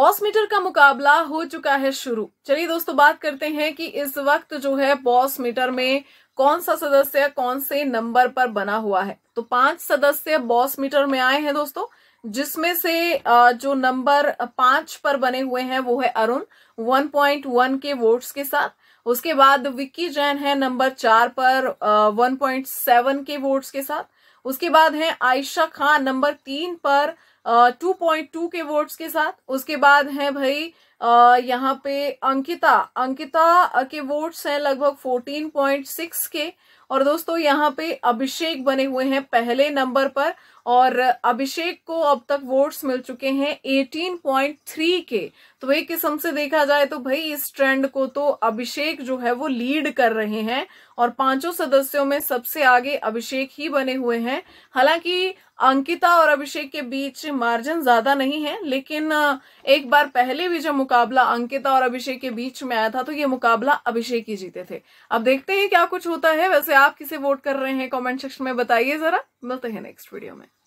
boss metre का मुकाबला हो चुका है शुरू चलिए दोस्तों बात करते हैं कि इस वक्त जो है बॉस मीटर में कौन सा सदस्य कौन से नंबर पर बना हुआ है तो पांच सदस्य बॉस मीटर में आए हैं दोस्तों जिसमें से जो नंबर पांच पर बने हुए हैं वो है अरुण 1.1 के वोट्स के साथ उसके बाद विक्की जैन है नंबर चार पर वन के वोट्स के साथ उसके बाद है आयशा खान नंबर तीन पर टू पॉइंट टू के वोट्स के साथ उसके बाद है भाई यहाँ पे अंकिता अंकिता के वोट्स हैं लगभग फोर्टीन पॉइंट सिक्स के और दोस्तों यहाँ पे अभिषेक बने हुए हैं पहले नंबर पर और अभिषेक को अब तक वोट्स मिल चुके हैं 18.3 के तो एक किस्म से देखा जाए तो भाई इस ट्रेंड को तो अभिषेक जो है वो लीड कर रहे हैं और पांचों सदस्यों में सबसे आगे अभिषेक ही बने हुए हैं है हालांकि अंकिता और अभिषेक के बीच मार्जिन ज्यादा नहीं है लेकिन एक बार पहले भी जो मुकाबला अंकिता और अभिषेक के बीच में आया था तो ये मुकाबला अभिषेक ही जीते थे अब देखते हैं क्या कुछ होता है वैसे आप किसे वोट कर रहे हैं कॉमेंट सेक्शन में बताइए जरा मिलते हैं नेक्स्ट वीडियो में